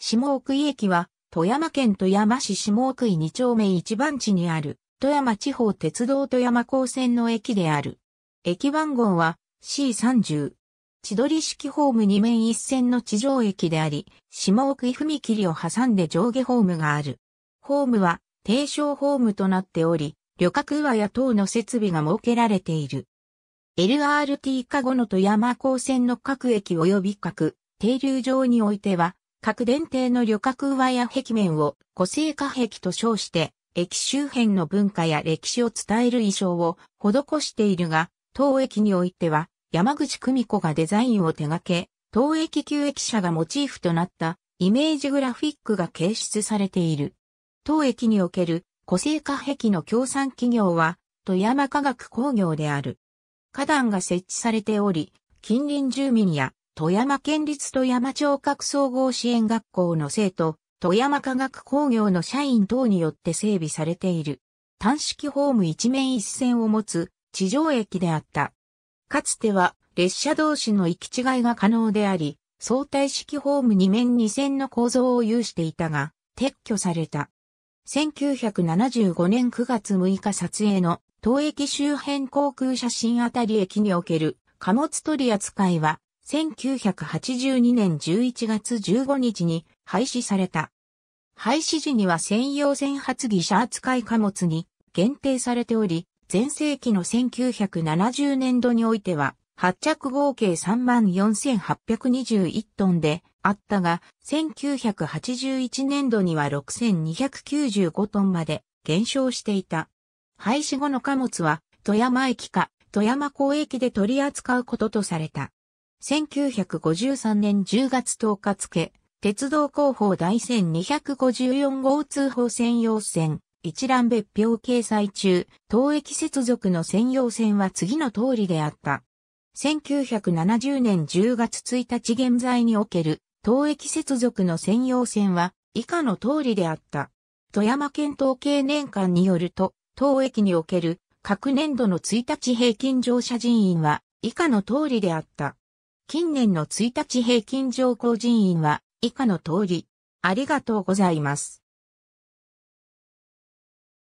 下奥井駅は、富山県富山市下奥井2丁目1番地にある、富山地方鉄道富山高線の駅である。駅番号は C30。千鳥式ホーム2面一線の地上駅であり、下奥井踏切を挟んで上下ホームがある。ホームは、低床ホームとなっており、旅客和や等の設備が設けられている。LRT 加護の富山高線の各駅及び各停留場においては、各電停の旅客上や壁面を個性化壁と称して、駅周辺の文化や歴史を伝える衣装を施しているが、当駅においては、山口久美子がデザインを手掛け、当駅旧駅舎がモチーフとなったイメージグラフィックが掲出されている。当駅における個性化壁の協賛企業は、富山科学工業である。花壇が設置されており、近隣住民や富山県立富山聴覚総合支援学校の生徒、富山科学工業の社員等によって整備されている。単式ホーム一面一線を持つ地上駅であった。かつては列車同士の行き違いが可能であり、相対式ホーム二面二線の構造を有していたが、撤去された。1975年9月6日撮影の当駅周辺航空写真あたり駅における貨物取り扱いは1982年11月15日に廃止された。廃止時には専用船発技者扱い貨物に限定されており、前世紀の1970年度においては、発着合計34,821トンであったが、1981年度には6,295トンまで減少していた。廃止後の貨物は、富山駅か富山港駅で取り扱うこととされた。1953年10月10日付、鉄道広報第1254号通報専用線、一覧別表掲載中、当駅接続の専用線は次の通りであった。1970年10月1日現在における、当駅接続の専用線は、以下の通りであった。富山県統計年間によると、当駅における、各年度の1日平均乗車人員は、以下の通りであった。近年の1日平均乗降人員は以下の通り。ありがとうございます。